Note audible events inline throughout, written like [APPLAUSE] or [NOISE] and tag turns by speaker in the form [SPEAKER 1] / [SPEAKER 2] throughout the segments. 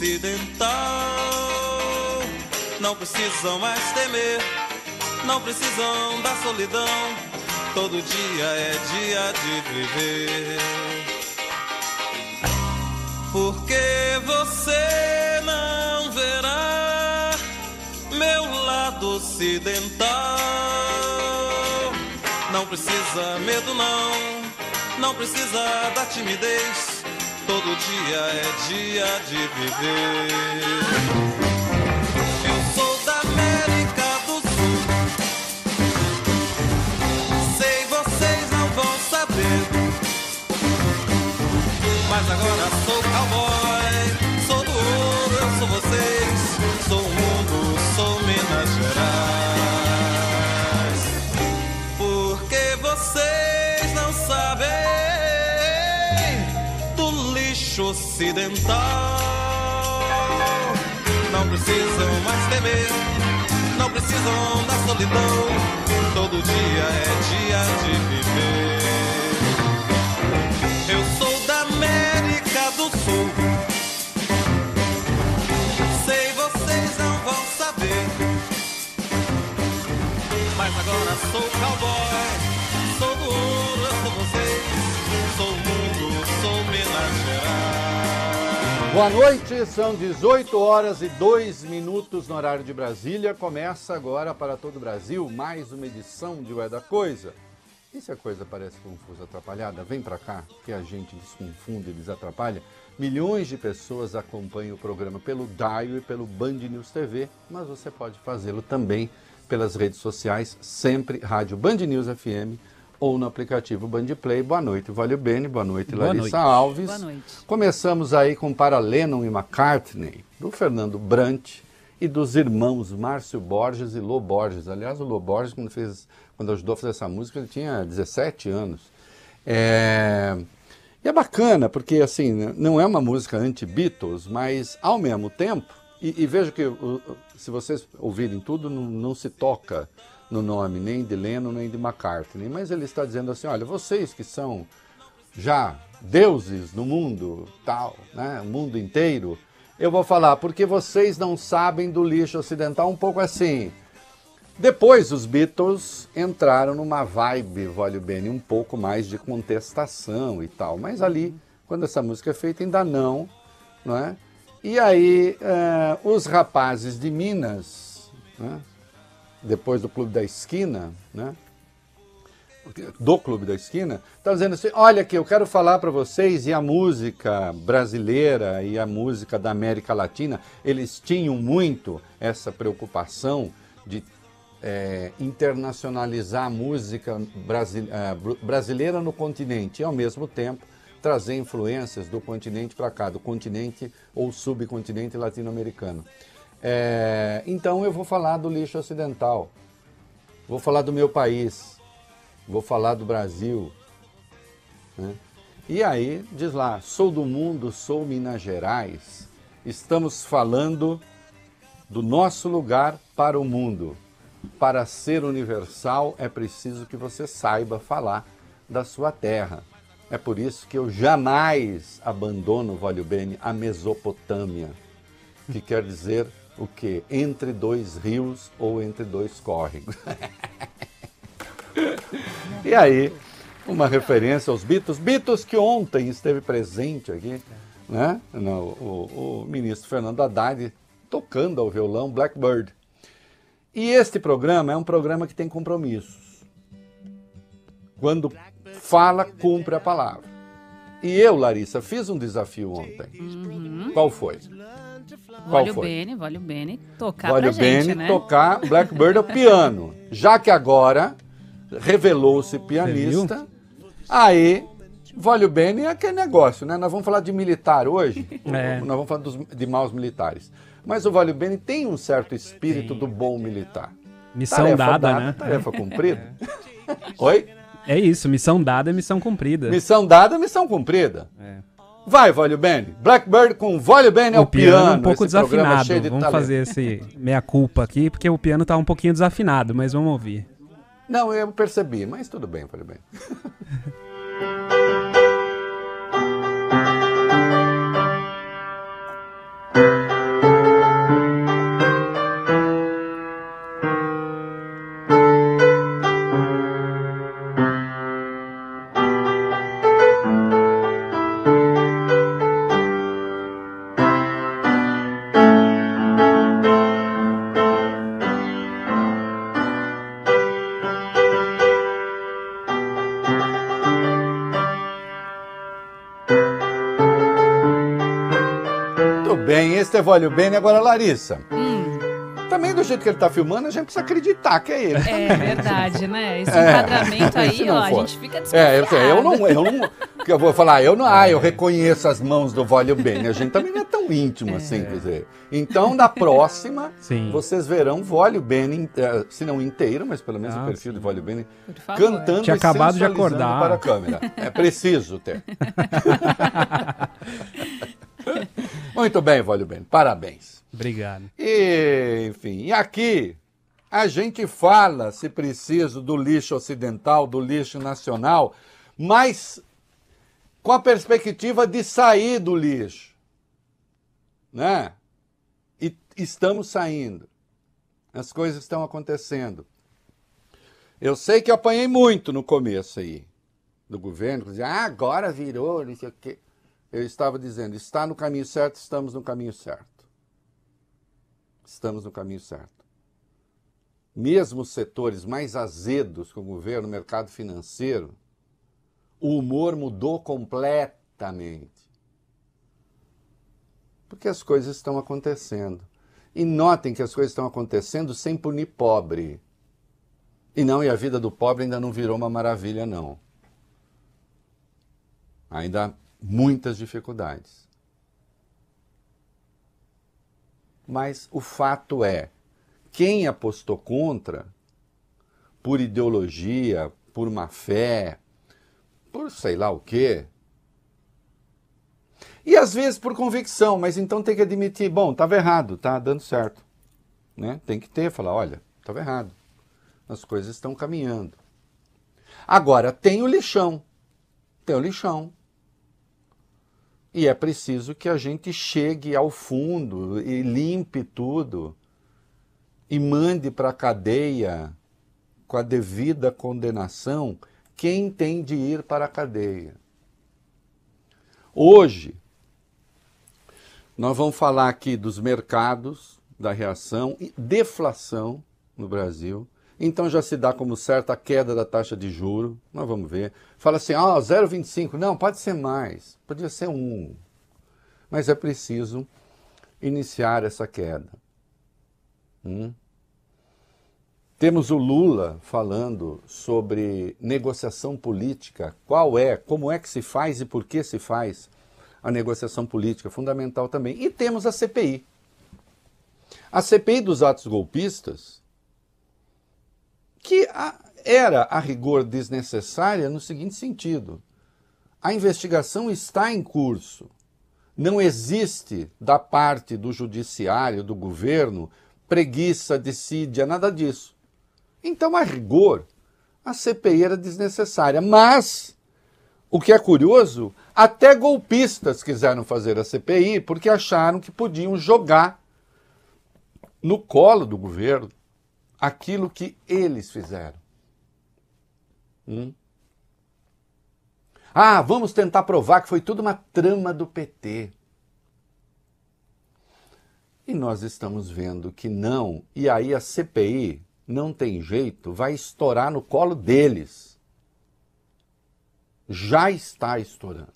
[SPEAKER 1] ocidental. Não precisam mais temer, não precisam da solidão. Todo dia é dia de viver. Porque você não verá meu lado ocidental. Não precisa medo, não. Não precisa da timidez todo dia é dia de viver. Eu sou da América do Sul. Sei vocês não vão saber. Mas agora sou cowboy. ocidental. Não precisam mais temer, não precisam da solidão. Todo dia é dia de viver. Eu sou da América do Sul. Sei vocês não vão saber, mas agora sou
[SPEAKER 2] Boa noite, são 18 horas e 2 minutos no horário de Brasília. Começa agora para todo o Brasil mais uma edição de Ué da Coisa. E se a coisa parece confusa, atrapalhada, vem para cá, que a gente desconfunde e desatrapalha. Milhões de pessoas acompanham o programa pelo Daio e pelo Band News TV, mas você pode fazê-lo também pelas redes sociais, sempre Rádio Band News FM ou no aplicativo Bandplay. Boa noite, Valeu Bene. Boa noite, Boa Larissa noite. Alves. Boa noite. Começamos aí com Para Lennon e McCartney, do Fernando Brant e dos irmãos Márcio Borges e Lô Borges. Aliás, o Lô Borges, quando, fez, quando ajudou a fazer essa música, ele tinha 17 anos. É... E é bacana, porque assim, não é uma música anti-Beatles, mas ao mesmo tempo, e, e vejo que se vocês ouvirem tudo, não, não se toca no nome nem de Lennon nem de McCartney, mas ele está dizendo assim: olha, vocês que são já deuses no mundo, tal, né, o mundo inteiro, eu vou falar porque vocês não sabem do lixo ocidental, um pouco assim. Depois os Beatles entraram numa vibe, vale o bem, um pouco mais de contestação e tal, mas ali, quando essa música é feita, ainda não, não é? E aí, uh, os rapazes de Minas, né, depois do Clube da Esquina, né? do Clube da Esquina, está dizendo assim: olha aqui, eu quero falar para vocês e a música brasileira e a música da América Latina, eles tinham muito essa preocupação de é, internacionalizar a música brasi é, brasileira no continente e, ao mesmo tempo, trazer influências do continente para cá, do continente ou subcontinente latino-americano. É, então eu vou falar do lixo ocidental, vou falar do meu país, vou falar do Brasil. Né? E aí diz lá: sou do mundo, sou Minas Gerais, estamos falando do nosso lugar para o mundo. Para ser universal é preciso que você saiba falar da sua terra. É por isso que eu jamais abandono, vale o bem, a Mesopotâmia, que quer dizer o quê? Entre dois rios ou entre dois córregos. [LAUGHS] e aí, uma referência aos Beatles. Beatles que ontem esteve presente aqui, né? No, o, o ministro Fernando Haddad tocando ao violão Blackbird. E este programa é um programa que tem compromissos. Quando fala, cumpre a palavra. E eu, Larissa, fiz um desafio ontem. Uhum. Qual foi? Qual vale foi? o
[SPEAKER 1] Bene, vale o Bene tocar Vale o gente, Bene né?
[SPEAKER 2] tocar Blackbird ao piano. Já que agora revelou-se pianista, aí vale o Bene é aquele negócio, né? Nós vamos falar de militar hoje, é. nós vamos falar dos, de maus militares. Mas o vale o Bene tem um certo espírito Sim. do bom militar. Missão tarefa dada, dada, né? Tarefa é. cumprida. É. Oi? É isso, missão dada é missão cumprida. Missão dada é missão cumprida. É. Vai, Vale Blackbird com Vale é o, piano. É um pouco é desafinado. De vamos fazer
[SPEAKER 3] esse meia culpa aqui, porque o piano tá um pouquinho desafinado, mas vamos ouvir.
[SPEAKER 2] Não, eu percebi, mas tudo bem, Vale [LAUGHS] Evalho Bene, agora Larissa. Hum. Também do jeito que ele está filmando, a gente precisa acreditar que é ele. É [LAUGHS] verdade, né? Esse é, enquadramento aí, ó, for. a gente fica desconfiado. É, eu, eu não, eu não, que eu vou falar, eu não, ah, eu é. reconheço as mãos do Volio Bene. A gente também não é tão íntimo é. assim, quer dizer. Então, na próxima, sim. vocês verão Volio Bene, eh, se não inteiro, mas pelo menos ah, o perfil sim. do Volio Bene, cantando Tinha acabado de acordar para a câmera. É preciso ter. [LAUGHS] Muito bem, Valdo Bento, parabéns. Obrigado. E, enfim, e aqui a gente fala, se preciso, do lixo ocidental, do lixo nacional, mas com a perspectiva de sair do lixo. Né? E estamos saindo. As coisas estão acontecendo. Eu sei que apanhei muito no começo aí do governo, dizia, ah, agora virou, não sei o quê eu estava dizendo: está no caminho certo, estamos no caminho certo. Estamos no caminho certo. Mesmo os setores mais azedos com o governo, mercado financeiro, o humor mudou completamente. Porque as coisas estão acontecendo. E notem que as coisas estão acontecendo sem punir pobre. E não, e a vida do pobre ainda não virou uma maravilha, não. Ainda muitas dificuldades. Mas o fato é, quem apostou contra, por ideologia, por má fé, por sei lá o quê, e às vezes por convicção, mas então tem que admitir, bom, estava errado, tá dando certo. Né? Tem que ter, falar, olha, estava errado. As coisas estão caminhando. Agora, tem o lixão. Tem o lixão. E é preciso que a gente chegue ao fundo e limpe tudo e mande para a cadeia com a devida condenação quem tem de ir para a cadeia. Hoje, nós vamos falar aqui dos mercados, da reação e deflação no Brasil. Então já se dá como certa a queda da taxa de juro. Nós vamos ver. Fala assim, ah, 0,25. Não, pode ser mais. Podia ser 1. Mas é preciso iniciar essa queda. Hum? Temos o Lula falando sobre negociação política. Qual é, como é que se faz e por que se faz a negociação política, fundamental também. E temos a CPI. A CPI dos atos golpistas que era a rigor desnecessária no seguinte sentido: a investigação está em curso. Não existe da parte do judiciário, do governo, preguiça, decídia, nada disso. Então, a rigor, a CPI era desnecessária. Mas, o que é curioso, até golpistas quiseram fazer a CPI porque acharam que podiam jogar no colo do governo aquilo que eles fizeram. Hum? Ah, vamos tentar provar que foi tudo uma trama do PT. E nós estamos vendo que não, e aí a CPI não tem jeito, vai estourar no colo deles. Já está estourando.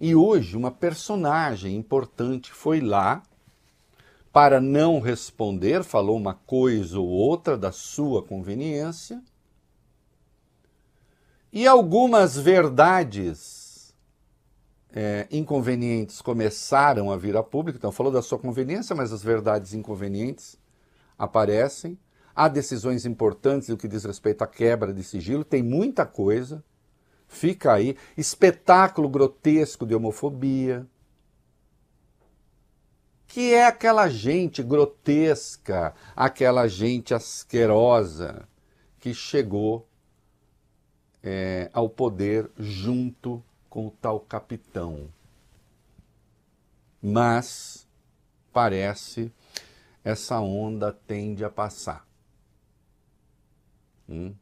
[SPEAKER 2] E hoje uma personagem importante foi lá para não responder, falou uma coisa ou outra da sua conveniência, e algumas verdades é, inconvenientes começaram a vir a público. Então, falou da sua conveniência, mas as verdades inconvenientes aparecem. Há decisões importantes no que diz respeito à quebra de sigilo, tem muita coisa. Fica aí. Espetáculo grotesco de homofobia que é aquela gente grotesca, aquela gente asquerosa que chegou é, ao poder junto com o tal capitão. Mas parece essa onda tende a passar. Hum?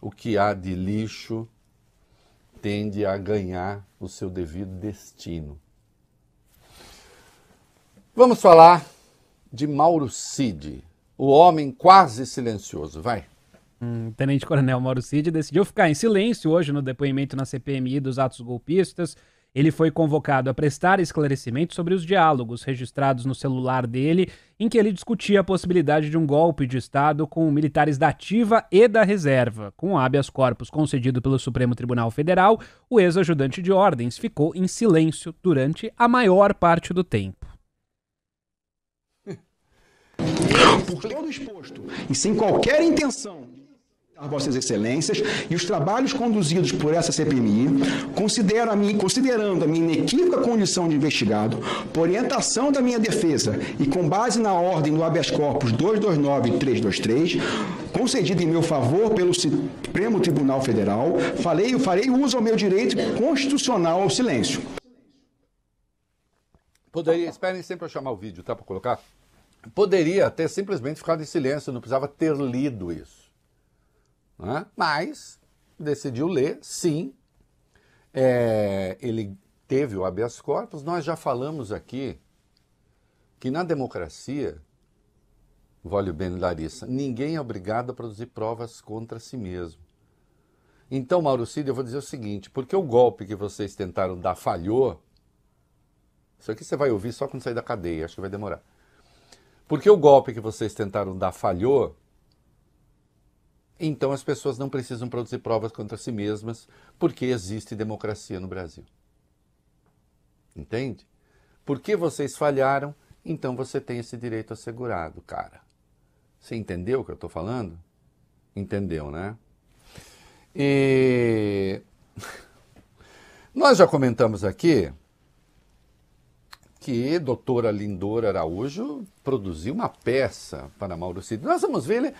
[SPEAKER 2] O que há de lixo tende a ganhar o seu devido destino. Vamos falar de Mauro Cid, o homem quase silencioso. Vai.
[SPEAKER 3] Hum, Tenente Coronel Mauro Cid decidiu ficar em silêncio hoje no depoimento na CPMI dos atos golpistas. Ele foi convocado a prestar esclarecimento sobre os diálogos registrados no celular dele, em que ele discutia a possibilidade de um golpe de Estado com militares da ativa e da reserva. Com o habeas corpus concedido pelo Supremo Tribunal Federal, o ex-ajudante de ordens ficou em silêncio durante a maior parte do tempo. por todo exposto e sem qualquer intenção a Vossas Excelências e os trabalhos conduzidos por essa CPMI, a minha, considerando a minha inequívoca condição de investigado, por orientação da minha defesa e com base na ordem do habeas corpus 229323, concedida em meu favor pelo Supremo Tribunal Federal, falei, farei uso ao meu direito constitucional ao silêncio.
[SPEAKER 2] Poderia, esperem sempre eu chamar o vídeo, tá? Para colocar poderia ter simplesmente ficado em silêncio, não precisava ter lido isso. Né? Mas decidiu ler, sim. É, ele teve o habeas corpus. Nós já falamos aqui que na democracia, vale bem Larissa, ninguém é obrigado a produzir provas contra si mesmo. Então, Mauro Cid, eu vou dizer o seguinte, porque o golpe que vocês tentaram dar falhou, isso aqui você vai ouvir só quando sair da cadeia, acho que vai demorar. Porque o golpe que vocês tentaram dar falhou, então as pessoas não precisam produzir provas contra si mesmas, porque existe democracia no Brasil. Entende? Porque vocês falharam, então você tem esse direito assegurado, cara. Você entendeu o que eu estou falando? Entendeu, né? E [LAUGHS] nós já comentamos aqui que doutora Lindor Araújo produziu uma peça para Mauro Cid. Nós vamos ver ele.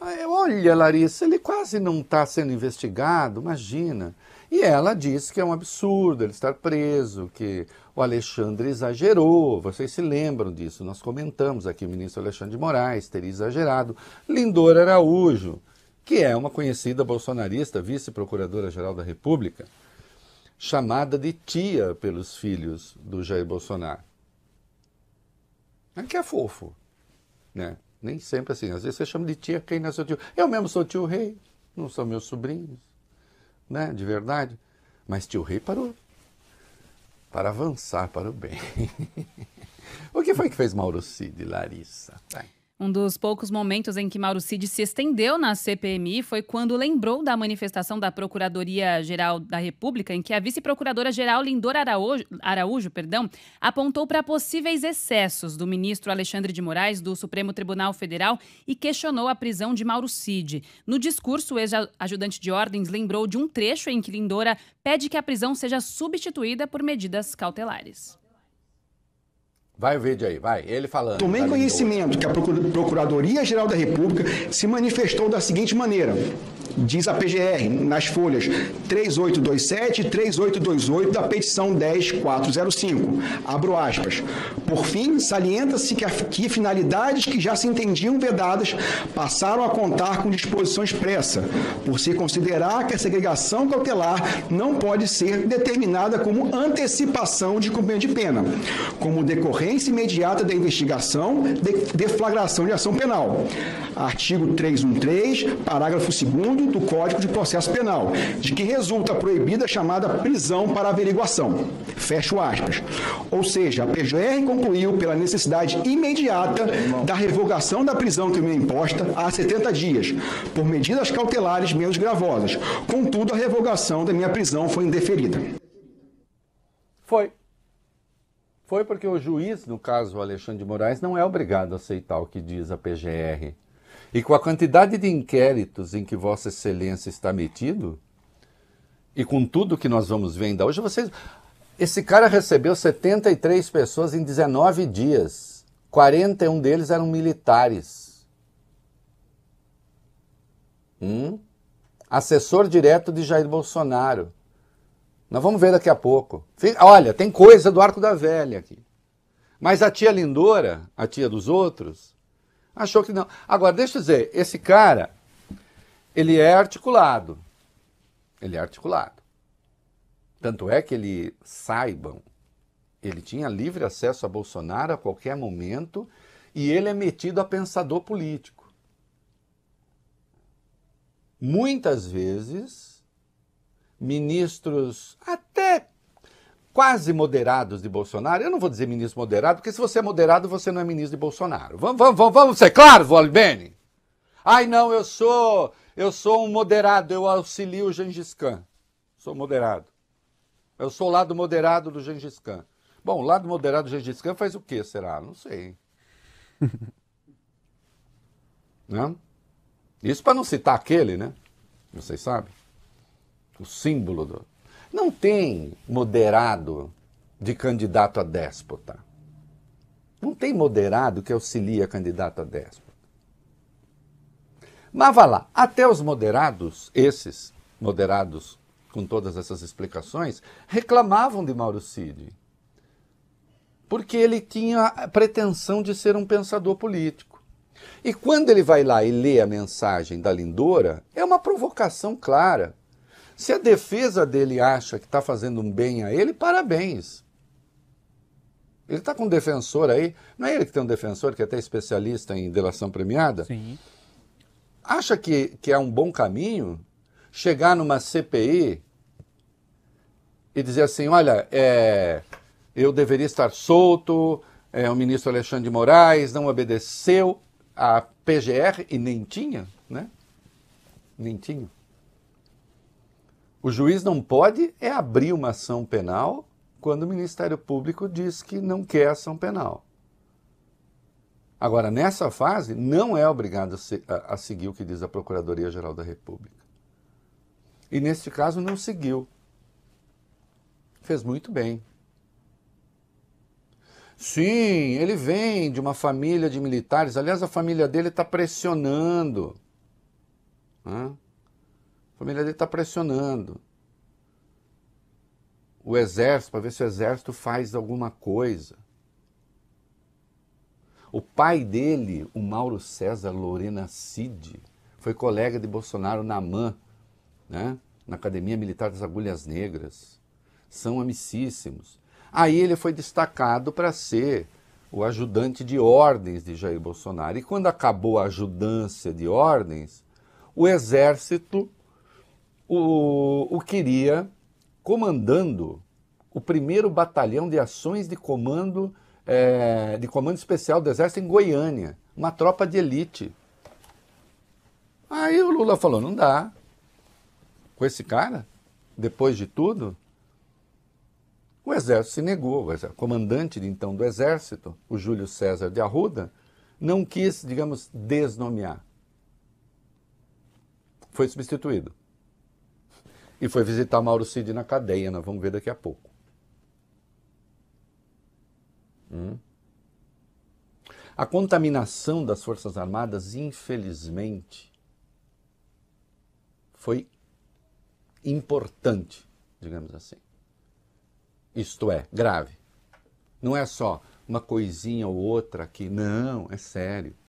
[SPEAKER 2] Ah, é, olha, Larissa, ele quase não está sendo investigado, imagina. E ela diz que é um absurdo ele estar preso, que o Alexandre exagerou. Vocês se lembram disso? Nós comentamos aqui o ministro Alexandre de Moraes teria exagerado. Lindor Araújo, que é uma conhecida bolsonarista, vice-procuradora-geral da República, chamada de tia pelos filhos do Jair Bolsonaro. É que é fofo, né? Nem sempre assim. Às vezes você chama de tia quem nasceu é tio. Eu mesmo sou tio rei, não são meus sobrinhos, né? De verdade. Mas tio rei parou para avançar para o bem. [LAUGHS] o que foi que fez Mauro Cid, Larissa?
[SPEAKER 1] Um dos poucos momentos em que Mauro Cid se estendeu na CPMI foi quando lembrou da manifestação da Procuradoria-Geral da República, em que a vice-procuradora-geral Lindora Araújo, Araújo perdão, apontou para possíveis excessos do ministro Alexandre de Moraes do Supremo Tribunal Federal e questionou a prisão de Mauro Cid. No discurso, o ex-ajudante de ordens lembrou de um trecho em que Lindora pede que a prisão seja substituída por medidas cautelares.
[SPEAKER 2] Vai o vídeo aí, vai. Ele falando.
[SPEAKER 3] Tomei tá conhecimento que a Procuradoria-Geral da República se manifestou da seguinte maneira diz a PGR, nas folhas 3827 e 3828 da petição 10405. Abro aspas. Por fim, salienta-se que, que finalidades que já se entendiam vedadas passaram a contar com disposição expressa, por se considerar que a segregação cautelar não pode ser determinada como antecipação de cumprimento de pena, como decorrência imediata da investigação, de deflagração de ação penal. Artigo 313, parágrafo 2 segundo do Código de Processo Penal, de que resulta proibida a chamada prisão para averiguação. Fecho aspas. Ou seja, a PGR concluiu pela necessidade imediata da revogação da prisão que me é imposta há 70 dias, por medidas cautelares menos gravosas. Contudo, a revogação da minha prisão foi indeferida. Foi.
[SPEAKER 2] Foi porque o juiz, no caso Alexandre de Moraes, não é obrigado a aceitar o que diz a PGR. E com a quantidade de inquéritos em que Vossa Excelência está metido, e com tudo que nós vamos ver ainda hoje, vocês. Esse cara recebeu 73 pessoas em 19 dias. 41 deles eram militares. Hum? Assessor direto de Jair Bolsonaro. Nós vamos ver daqui a pouco. Olha, tem coisa do Arco da Velha aqui. Mas a tia Lindora, a tia dos outros, Achou que não. Agora, deixa eu dizer, esse cara, ele é articulado. Ele é articulado. Tanto é que ele, saibam, ele tinha livre acesso a Bolsonaro a qualquer momento e ele é metido a pensador político. Muitas vezes, ministros até quase moderados de Bolsonaro. Eu não vou dizer ministro moderado, porque se você é moderado, você não é ministro de Bolsonaro. Vamos, vamos, vamos, vamos ser claros, Volbene? Ai, não, eu sou, eu sou um moderado, eu auxilio o Gengis Khan. Sou moderado. Eu sou o lado moderado do Gengis Khan. Bom, o lado moderado do Gengis Khan faz o quê, será? Não sei. [LAUGHS] Não. Né? Isso para não citar aquele, né? Vocês sabem? O símbolo do, não tem moderado de candidato a déspota. Não tem moderado que auxilia candidato a déspota. Mas vá lá, até os moderados, esses moderados com todas essas explicações, reclamavam de Mauro Cid. Porque ele tinha a pretensão de ser um pensador político. E quando ele vai lá e lê a mensagem da Lindora, é uma provocação clara se a defesa dele acha que está fazendo um bem a ele, parabéns. Ele está com um defensor aí. Não é ele que tem um defensor, que é até especialista em delação premiada? Sim. Acha que, que é um bom caminho chegar numa CPI e dizer assim: olha, é, eu deveria estar solto, é, o ministro Alexandre de Moraes não obedeceu à PGR e nem tinha, né? Nem tinha. O juiz não pode é abrir uma ação penal quando o Ministério Público diz que não quer ação penal. Agora, nessa fase, não é obrigado a, seguir o que diz a Procuradoria-Geral da República. E neste caso, não seguiu. Fez muito bem. Sim, ele vem de uma família de militares. Aliás, a família dele está pressionando. Né? A família dele está pressionando o exército para ver se o exército faz alguma coisa. O pai dele, o Mauro César Lorena Cid, foi colega de Bolsonaro na AMAN, né? na Academia Militar das Agulhas Negras. São amicíssimos. Aí ele foi destacado para ser o ajudante de ordens de Jair Bolsonaro. E quando acabou a ajudância de ordens, o exército o, o queria comandando o primeiro batalhão de ações de comando é, de comando especial do exército em Goiânia, uma tropa de elite. Aí o Lula falou: não dá. Com esse cara, depois de tudo, o exército se negou. O comandante então do exército, o Júlio César de Arruda, não quis, digamos, desnomear. Foi substituído e foi visitar Mauro Cid na cadeia. Nós vamos ver daqui a pouco. Hum? A contaminação das Forças Armadas, infelizmente, foi importante, digamos assim. Isto é, grave. Não é só uma coisinha ou outra que, não, é sério.